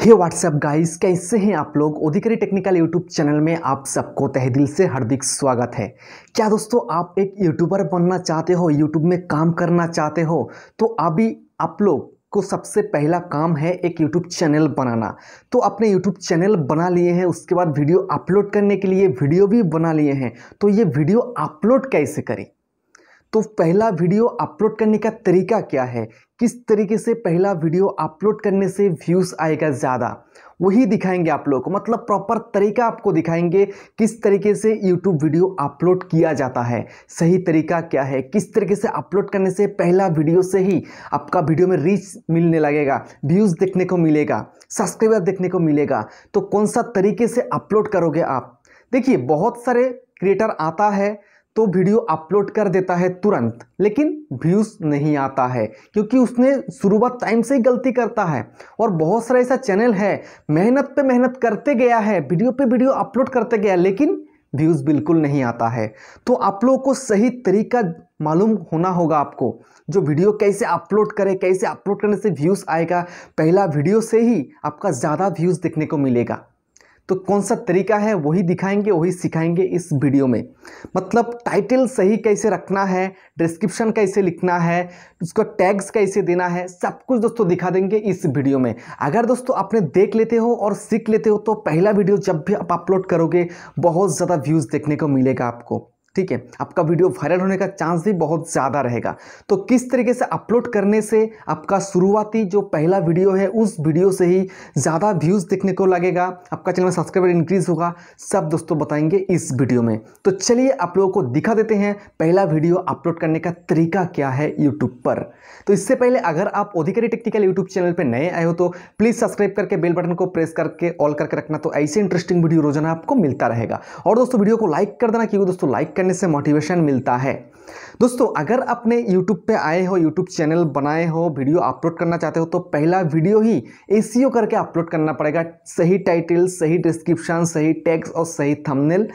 हे WhatsApp guys कैसे हैं आप लोग ओधिकारी टेक्निकल यूट्यूब चैनल में आप सबको तहदिल से हार्दिक स्वागत है क्या दोस्तों आप एक यूट्यूबर बनना चाहते हो यूट्यूब में काम करना चाहते हो तो अभी आप लोग को सबसे पहला काम है एक YouTube चैनल बनाना तो अपने YouTube चैनल बना लिए हैं उसके बाद वीडियो अपलोड करने के लिए वीडियो भी बना लिए हैं तो ये वीडियो अपलोड कैसे करें तो पहला वीडियो अपलोड करने का तरीका क्या है किस तरीके से पहला वीडियो अपलोड करने से व्यूज़ आएगा ज़्यादा वही दिखाएंगे आप लोगों को मतलब प्रॉपर तरीका आपको दिखाएंगे किस तरीके से यूट्यूब वीडियो अपलोड किया जाता है सही तरीका क्या है किस तरीके से अपलोड करने से पहला वीडियो से ही आपका वीडियो में रीच मिलने लगेगा व्यूज़ देखने को मिलेगा सब्सक्राइबर देखने को मिलेगा तो कौन सा तरीके से अपलोड करोगे आप देखिए बहुत सारे क्रिएटर आता है तो वीडियो अपलोड कर देता है तुरंत लेकिन व्यूज़ नहीं आता है क्योंकि उसने शुरुआत टाइम से ही गलती करता है और बहुत सारा ऐसा चैनल है मेहनत पे मेहनत करते गया है वीडियो पे वीडियो अपलोड करते गया लेकिन व्यूज़ बिल्कुल नहीं आता है तो आप लोगों को सही तरीका मालूम होना होगा आपको जो वीडियो कैसे अपलोड करें कैसे अपलोड करने से व्यूज़ आएगा पहला वीडियो से ही आपका ज़्यादा व्यूज़ देखने को मिलेगा तो कौन सा तरीका है वही दिखाएंगे वही सिखाएंगे इस वीडियो में मतलब टाइटल सही कैसे रखना है डिस्क्रिप्शन कैसे लिखना है उसको टैग्स कैसे देना है सब कुछ दोस्तों दिखा देंगे इस वीडियो में अगर दोस्तों आपने देख लेते हो और सीख लेते हो तो पहला वीडियो जब भी आप अपलोड करोगे बहुत ज़्यादा व्यूज़ देखने को मिलेगा आपको ठीक है आपका वीडियो वायरल होने का चांस भी बहुत ज़्यादा रहेगा तो किस तरीके से अपलोड करने से आपका शुरुआती जो पहला वीडियो है उस वीडियो से ही ज़्यादा व्यूज़ देखने को लगेगा आपका चैनल सब्सक्राइबर इंक्रीज़ होगा सब दोस्तों बताएंगे इस वीडियो में तो चलिए आप लोगों को दिखा देते हैं पहला वीडियो अपलोड करने का तरीका क्या है यूट्यूब पर तो इससे पहले अगर आप अधिकारी टेक्निकल यूट्यूब चैनल पर नए आए हो तो प्लीज़ सब्सक्राइब करके बेल बटन को प्रेस करके ऑल करके रखना तो ऐसे इंटरेस्टिंग वीडियो रोजाना आपको मिलता रहेगा और दोस्तों वीडियो को लाइक कर देना क्योंकि दोस्तों लाइक करने से मोटिवेशन मिलता है दोस्तों अगर अपने YouTube पे आए हो YouTube चैनल बनाए हो वीडियो अपलोड करना चाहते हो तो पहला वीडियो ही ए करके अपलोड करना पड़ेगा सही टाइटल सही डिस्क्रिप्शन सही टैक्स और सही थंबनेल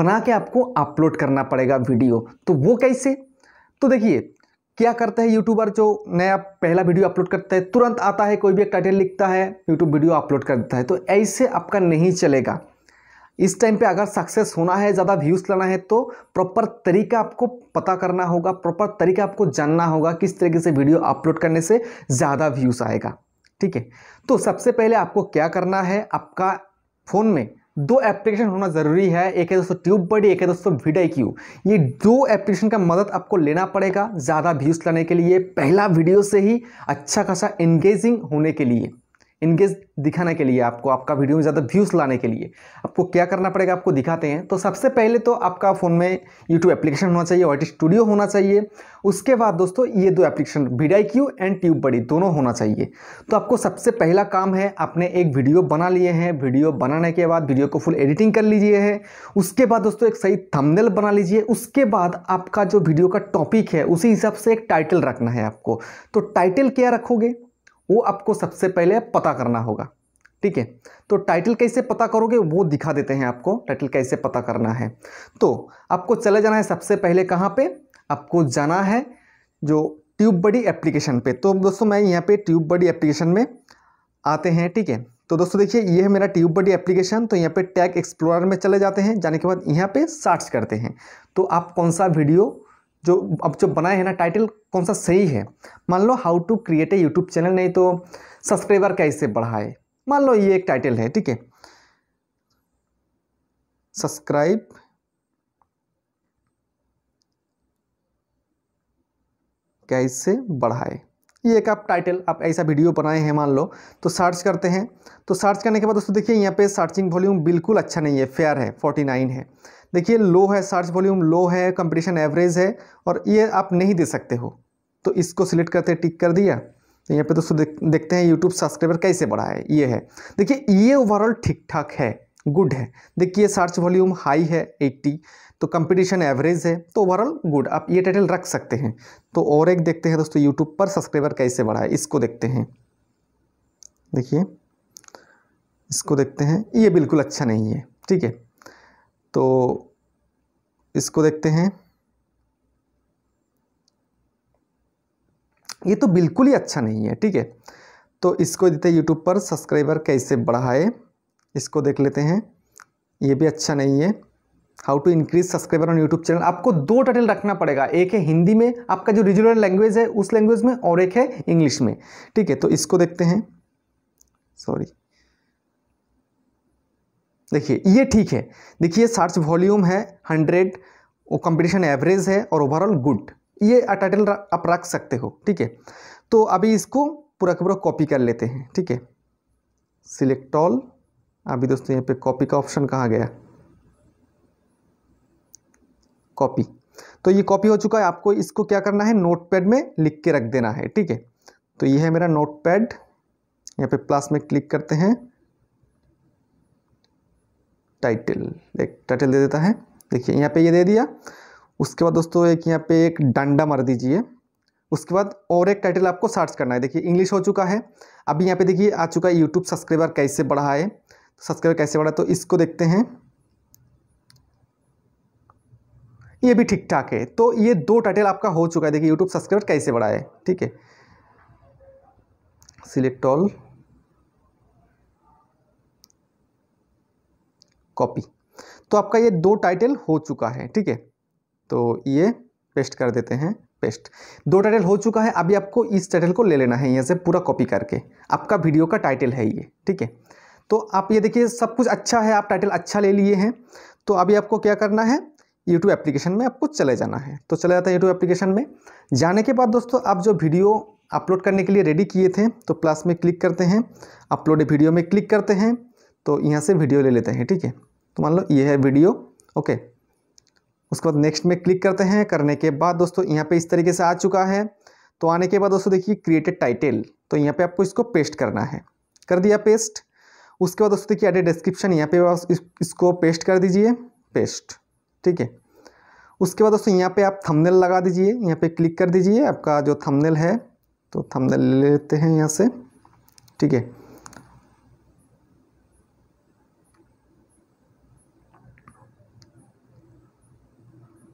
बना के आपको अपलोड करना पड़ेगा वीडियो तो वो कैसे तो देखिए क्या करते हैं यूट्यूबर जो नया पहला वीडियो अपलोड करते हैं तुरंत आता है कोई भी एक टाइटल लिखता है यूट्यूब वीडियो अपलोड करता है तो ऐसे आपका नहीं चलेगा इस टाइम पे अगर सक्सेस होना है ज़्यादा व्यूज़ लाना है तो प्रॉपर तरीका आपको पता करना होगा प्रॉपर तरीका आपको जानना होगा किस तरीके से वीडियो अपलोड करने से ज़्यादा व्यूज़ आएगा ठीक है तो सबसे पहले आपको क्या करना है आपका फ़ोन में दो एप्लीकेशन होना ज़रूरी है एक है दोस्तों ट्यूब बडी एक है दोस्तों वीडाई क्यू ये दो एप्लीकेशन का मदद आपको लेना पड़ेगा ज़्यादा व्यूज़ लाने के लिए पहला वीडियो से ही अच्छा खासा एंगेजिंग होने के लिए इनकेस दिखाने के लिए आपको आपका वीडियो में ज़्यादा व्यूज़ लाने के लिए आपको क्या करना पड़ेगा आपको दिखाते हैं तो सबसे पहले तो आपका फ़ोन में यूट्यूब एप्लीकेशन होना चाहिए ऑटी स्टूडियो होना चाहिए उसके बाद दोस्तों ये दो application VidIQ and TubeBuddy दोनों होना चाहिए तो आपको सबसे पहला काम है आपने एक वीडियो बना लिए हैं वीडियो बनाने के बाद वीडियो को फुल एडिटिंग कर लीजिए है उसके बाद दोस्तों एक सही थमनेल बना लीजिए उसके बाद आपका जो वीडियो का टॉपिक है उसी हिसाब से एक टाइटल रखना है आपको तो टाइटल क्या रखोगे वो आपको सबसे पहले पता करना होगा ठीक है तो टाइटल कैसे पता करोगे वो दिखा देते हैं आपको टाइटल कैसे पता करना है तो आपको चले जाना है सबसे पहले कहाँ पे आपको जाना है जो ट्यूब बडी एप्लीकेशन पे तो दोस्तों मैं यहाँ पे ट्यूब बडी एप्लीकेशन में आते हैं ठीक है तो दोस्तों देखिए ये है मेरा ट्यूब बडी एप्लीकेशन तो यहाँ पे टैग एक्सप्लोरर में चले जाते हैं जाने के बाद यहाँ पे सर्च करते हैं तो आप कौन सा वीडियो जो अब जो बनाए हैं ना टाइटल कौन सा सही है मान लो how to create a YouTube channel नहीं तो सब्सक्राइबर कैसे बढ़ाए मान लो ये एक टाइटल है ठीक है सब्सक्राइब कैसे बढ़ाए ये एक आप टाइटल आप ऐसा वीडियो बनाए हैं मान लो तो सर्च करते हैं तो सर्च करने के बाद दोस्तों देखिए यहाँ पे सर्चिंग वॉल्यूम बिल्कुल अच्छा नहीं है फेयर है फोर्टी नाइन है देखिए लो है सर्च वॉल्यूम लो है कंपटीशन एवरेज है और ये आप नहीं दे सकते हो तो इसको सिलेक्ट करते टिक कर दिया तो यहाँ पे दोस्तों देखते हैं यूट्यूब सब्सक्राइबर कैसे बढ़ा है ये है देखिए ये ओवरऑल ठीक ठाक है गुड है देखिए सर्च वॉल्यूम हाई है एट्टी तो कंपटीशन एवरेज है तो ओवरऑल गुड आप ये टाइटल रख सकते हैं तो और एक देखते हैं दोस्तों यूट्यूब पर सब्सक्राइबर कैसे बढ़ा है इसको देखते हैं देखिए इसको देखते हैं ये बिल्कुल अच्छा नहीं है ठीक है तो इसको देखते हैं ये तो बिल्कुल ही अच्छा नहीं है ठीक है तो इसको देते हैं यूट्यूब पर सब्सक्राइबर कैसे बढ़ाए इसको देख लेते हैं ये भी अच्छा नहीं है how to increase subscriber on YouTube channel आपको दो टाइटल रखना पड़ेगा एक है हिंदी में आपका जो रिजनल लैंग्वेज है उस लैंग्वेज में और एक है इंग्लिश में ठीक है तो इसको देखते हैं सॉरी देखिए ये ठीक है देखिए सर्च वॉल्यूम है हंड्रेड वो कंपटीशन एवरेज है और ओवरऑल गुड ये टाइटल आप रख सकते हो ठीक है तो अभी इसको पूरा का पूरा कॉपी कर लेते हैं ठीक है सिलेक्ट ऑल अभी दोस्तों यहाँ पे कॉपी का ऑप्शन कहाँ गया कॉपी तो ये कॉपी हो चुका है आपको इसको क्या करना है नोटपैड में लिख के रख देना है ठीक है तो ये है मेरा नोटपैड यहाँ पे प्लस में क्लिक करते हैं टाइटल एक टाइटल दे देता है देखिए यहाँ पे ये दे दिया उसके बाद दोस्तों एक यहाँ पे एक डंडा मार दीजिए उसके बाद और एक टाइटल आपको सर्च करना है देखिए इंग्लिश हो चुका है अभी यहाँ पे देखिए आ चुका है यूट्यूब सब्सक्राइबर कैसे बढ़ा है तो सब्सक्राइबर कैसे बढ़ा तो इसको देखते हैं ये भी ठीक ठाक है तो ये दो टाइटल आपका हो चुका है देखिए यूट्यूब सब्सक्राइबर कैसे बढ़ा है ठीक है सिलेक्ट ऑल कॉपी तो आपका ये दो टाइटल हो चुका है ठीक है तो ये पेस्ट कर देते हैं पेस्ट दो टाइटल हो चुका है अभी आपको इस टाइटल को ले लेना है यहाँ से पूरा कॉपी करके आपका वीडियो का टाइटल है ये ठीक है तो आप ये देखिए सब कुछ अच्छा है आप टाइटल अच्छा ले लिए हैं तो अभी आपको क्या करना है यूट्यूब एप्लीकेशन में आपको चले जाना है तो चले जाता है यूट्यूब एप्लीकेशन में जाने के बाद दोस्तों आप जो वीडियो अपलोड करने के लिए रेडी किए थे तो प्लस में क्लिक करते हैं अपलोड वीडियो में क्लिक करते हैं तो यहाँ से वीडियो ले लेते हैं ठीक है तो मान लो ये है वीडियो ओके उसके बाद नेक्स्ट में क्लिक करते हैं करने के बाद दोस्तों यहाँ पे इस तरीके से आ चुका है तो आने के बाद दोस्तों देखिए क्रिएटेड टाइटल तो यहाँ पे आपको इसको पेस्ट करना है कर दिया पेस्ट उसके बाद दोस्तों देखिए एडेड डिस्क्रिप्शन यहाँ पे इस, इसको पेस्ट कर दीजिए पेस्ट ठीक है उसके बाद दोस्तों यहाँ पर आप थमनेल लगा दीजिए यहाँ पर क्लिक कर दीजिए आपका जो थमनेल है तो थमनेल ले लेते हैं यहाँ से ठीक है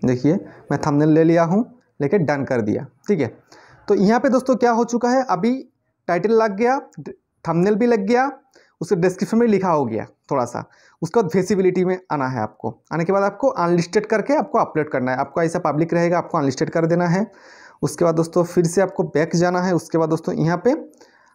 देखिए मैं थंबनेल ले लिया हूँ लेके डन कर दिया ठीक है तो यहाँ पे दोस्तों क्या हो चुका है अभी टाइटल लग गया थंबनेल भी लग गया उसे डिस्क्रिप्शन में लिखा हो गया थोड़ा सा उसके बाद फेसिबिलिटी में आना है आपको आने के बाद आपको अनलिस्टेड करके आपको अपलोड करना है आपको ऐसा पब्लिक रहेगा आपको अनलिस्टेड कर देना है उसके बाद दोस्तों फिर से आपको बैक जाना है उसके बाद दोस्तों यहाँ पर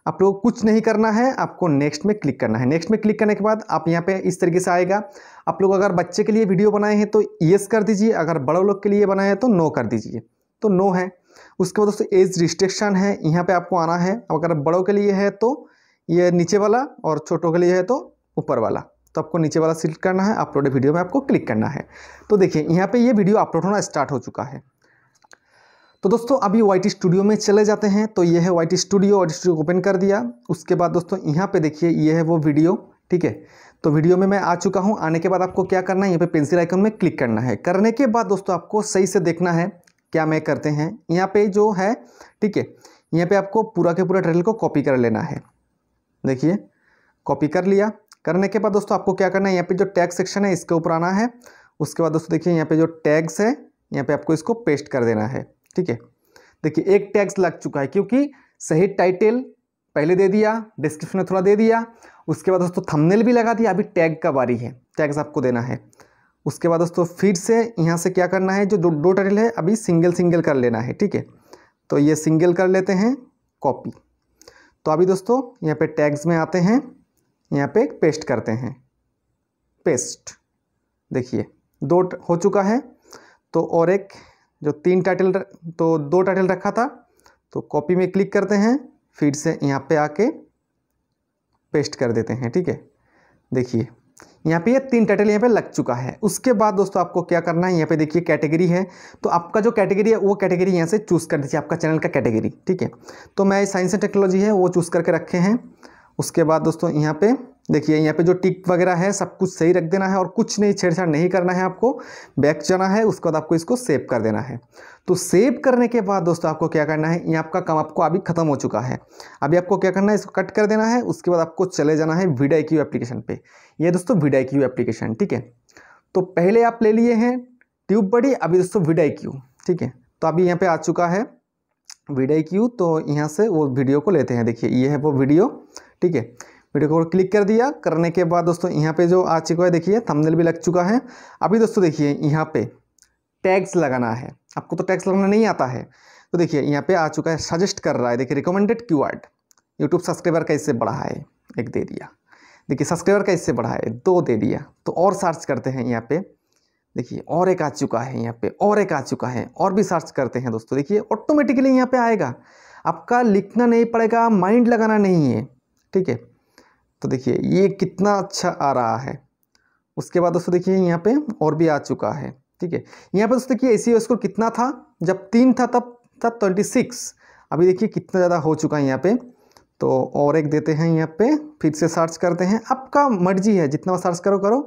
आप लोग कुछ नहीं करना है आपको नेक्स्ट में क्लिक करना है नेक्स्ट में क्लिक करने के बाद आप यहाँ पे इस तरीके से आएगा आप लोग अगर बच्चे के लिए वीडियो बनाए हैं तो येस कर दीजिए अगर बड़े लोग के लिए बनाए हैं तो नो कर दीजिए तो नो है उसके बाद दोस्तों एज रिस्ट्रिक्शन है यहाँ पे आपको आना है अगर बड़ों के लिए है तो ये नीचे वाला और छोटों के लिए है तो ऊपर वाला तो आपको नीचे वाला सिलेक्ट करना है अपलोड वीडियो में आपको क्लिक करना है तो देखिए यहाँ पे ये वीडियो अपलोड होना स्टार्ट हो चुका है तो दोस्तों अभी वाई स्टूडियो में चले जाते हैं तो ये है वाई स्टूडियो और स्टूडियो ओपन कर दिया उसके बाद दोस्तों यहाँ पे देखिए ये है वो वीडियो ठीक है तो वीडियो में मैं आ चुका हूँ आने के बाद आपको क्या करना है यहाँ पे पेंसिल आइकन में क्लिक करना है करने के बाद दोस्तों आपको सही से देखना है क्या मैं करते हैं यहाँ पे जो है ठीक है यहाँ पे आपको पूरा के पूरा ट्रेल को कॉपी कर लेना है देखिए कॉपी कर लिया करने के बाद दोस्तों आपको क्या करना है यहाँ पे जो टैग सेक्शन है इसके ऊपर आना है उसके बाद दोस्तों देखिए यहाँ पे जो टैग्स है यहाँ पे आपको इसको पेस्ट कर देना है ठीक है देखिए एक टैक्स लग चुका है क्योंकि सही टाइटल पहले दे दिया डिस्क्रिप्शन में थोड़ा दे दिया उसके बाद दोस्तों थंबनेल भी लगा दिया अभी टैग का बारी है टैग्स आपको देना है उसके बाद दोस्तों फिर से यहाँ से क्या करना है जो दो दो टाइटल है अभी सिंगल सिंगल कर लेना है ठीक है तो ये सिंगल कर लेते हैं कॉपी तो अभी दोस्तों यहाँ पे टैग्स में आते हैं यहाँ पे पेस्ट करते हैं पेस्ट देखिए दो हो चुका है तो और एक जो तीन टाइटल तो दो टाइटल रखा था तो कॉपी में क्लिक करते हैं फिर से यहाँ पे आके पेस्ट कर देते हैं ठीक है देखिए यहाँ पे ये यह तीन टाइटल यहाँ पे लग चुका है उसके बाद दोस्तों आपको क्या करना है यहाँ पे देखिए कैटेगरी है तो आपका जो कैटेगरी है वो कैटेगरी यहाँ से चूज़ कर दीजिए आपका चैनल का कैटेगरी ठीक है तो मैं साइंस एंड टेक्नोलॉजी है वो चूज़ करके रखे हैं उसके बाद दोस्तों यहाँ पर देखिए यहाँ पे जो टिक वगैरह है सब कुछ सही रख देना है और कुछ नहीं छेड़छाड़ नहीं करना है आपको बैक जाना है उसके बाद आपको इसको सेव कर देना है तो सेव करने के बाद दोस्तों आपको क्या करना है ये आपका काम आपको अभी ख़त्म हो चुका है अभी आपको क्या करना है इसको कट कर देना है उसके बाद आपको चले जाना है वीडाई क्यू एप्लीकेशन पर यह दोस्तों वीडाई क्यू एप्लीकेशन ठीक है तो पहले आप ले लिए हैं ट्यूब बड़ी अभी दोस्तों वीडाई क्यू ठीक है तो अभी यहाँ पर आ चुका है वीडाई क्यू तो यहाँ से वो वीडियो को लेते हैं देखिए ये है वो वीडियो ठीक है वीडियो को क्लिक कर दिया करने के बाद दोस्तों यहाँ पे जो आ चुका है देखिए थंबनेल भी लग चुका है अभी दोस्तों देखिए यहाँ पे टैग्स लगाना है आपको तो टैग्स लगाना नहीं आता है तो देखिए यहाँ पे आ चुका है सजेस्ट कर रहा है देखिए रिकमेंडेड कीवर्ड यूट्यूब सब्सक्राइबर का इससे बढ़ा है एक दे दिया देखिए सब्सक्राइबर का इससे बढ़ा है दो दे दिया तो और सर्च करते हैं यहाँ पे देखिए और एक आ चुका है यहाँ पे और एक आ चुका है और भी सर्च करते हैं दोस्तों देखिए ऑटोमेटिकली यहाँ पे आएगा आपका लिखना नहीं पड़ेगा माइंड लगाना नहीं है ठीक है तो देखिए ये कितना अच्छा आ रहा है उसके बाद दोस्तों देखिए यहाँ पे और भी आ चुका है ठीक है यहाँ पे दोस्तों देखिए ए सी स्कोर कितना था जब तीन था तब था ट्वेंटी सिक्स अभी देखिए कितना ज़्यादा हो चुका है यहाँ पे तो और एक देते हैं यहाँ पे फिर से सर्च करते हैं आपका मर्जी है जितना सर्च करो करो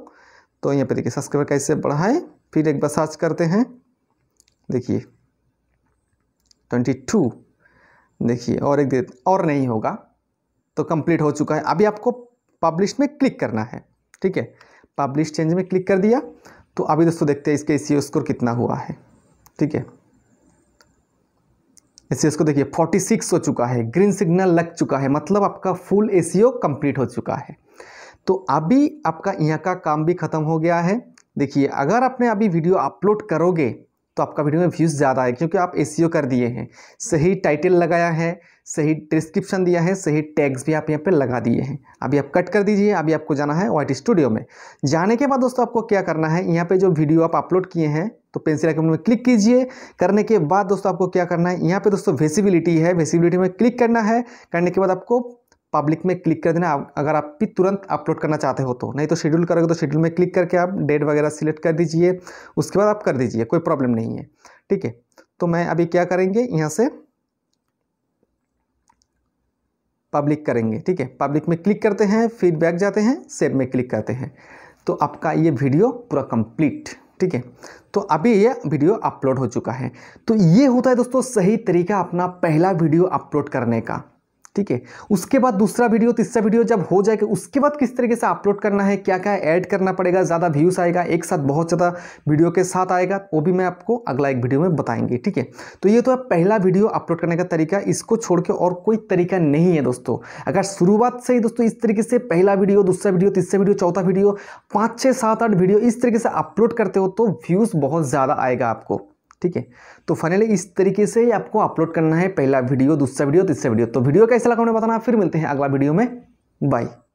तो यहाँ पे देखिए सब्सक्राइबर कैसे बढ़ाए फिर एक बार सर्च करते हैं देखिए ट्वेंटी टू देखिए और एक दे और नहीं होगा तो कंप्लीट हो चुका है अभी आपको पब्लिश में क्लिक करना है ठीक है पब्लिश चेंज में क्लिक कर दिया तो अभी दोस्तों देखते हैं इसके ए स्कोर कितना हुआ है ठीक है एस सी देखिए फोर्टी सिक्स हो चुका है ग्रीन सिग्नल लग चुका है मतलब आपका फुल ए कंप्लीट हो चुका है तो अभी आपका यहाँ का काम भी ख़त्म हो गया है देखिए अगर आपने अभी वीडियो अपलोड करोगे तो आपका वीडियो में व्यूज़ ज़्यादा आए क्योंकि आप ए e कर दिए हैं सही टाइटल लगाया है सही डिस्क्रिप्शन दिया है सही टैग्स भी आप यहाँ पे लगा दिए हैं अभी आप कट कर दीजिए अभी आपको जाना है वाइट स्टूडियो में जाने के बाद दोस्तों आपको क्या करना है यहाँ पे जो वीडियो आप अपलोड किए हैं तो पेंसिल आइकन में क्लिक कीजिए करने के बाद दोस्तों आपको क्या करना है यहाँ पे दोस्तों वेसिबिलिटी है वेसिबिलिटी में क्लिक करना है करने के बाद आपको पब्लिक में क्लिक कर देना अगर आप भी तुरंत अपलोड करना चाहते हो तो नहीं तो शेड्यूल करोगे तो शेड्यूल में क्लिक करके आप डेट वगैरह सिलेक्ट कर दीजिए उसके बाद आप कर दीजिए कोई प्रॉब्लम नहीं है ठीक है तो मैं अभी क्या करेंगे यहाँ से पब्लिक करेंगे ठीक है पब्लिक में क्लिक करते हैं फीडबैक जाते हैं सेव में क्लिक करते हैं तो आपका ये वीडियो पूरा कंप्लीट ठीक है तो अभी ये वीडियो अपलोड हो चुका है तो ये होता है दोस्तों सही तरीका अपना पहला वीडियो अपलोड करने का ठीक है उसके बाद दूसरा वीडियो तीसरा वीडियो जब हो जाएगा उसके बाद किस तरीके से अपलोड करना है क्या क्या ऐड करना पड़ेगा ज़्यादा व्यूज़ आएगा एक साथ बहुत ज़्यादा वीडियो के साथ आएगा वो भी मैं आपको अगला एक वीडियो में बताएंगे ठीक है तो ये तो है पहला वीडियो अपलोड करने का तरीका इसको छोड़ के और कोई तरीका नहीं है दोस्तों अगर शुरुआत से ही दोस्तों इस तरीके से पहला वीडियो दूसरा वीडियो तीसरा वीडियो चौथा वीडियो पाँच छः सात आठ वीडियो इस तरीके से अपलोड करते हो तो व्यूज़ बहुत ज़्यादा आएगा आपको ठीक है तो फाइनली इस तरीके से आपको अपलोड करना है पहला वीडियो दूसरा वीडियो तीसरा वीडियो तो वीडियो कैसे लगा उन्हें बताना फिर मिलते हैं अगला वीडियो में बाई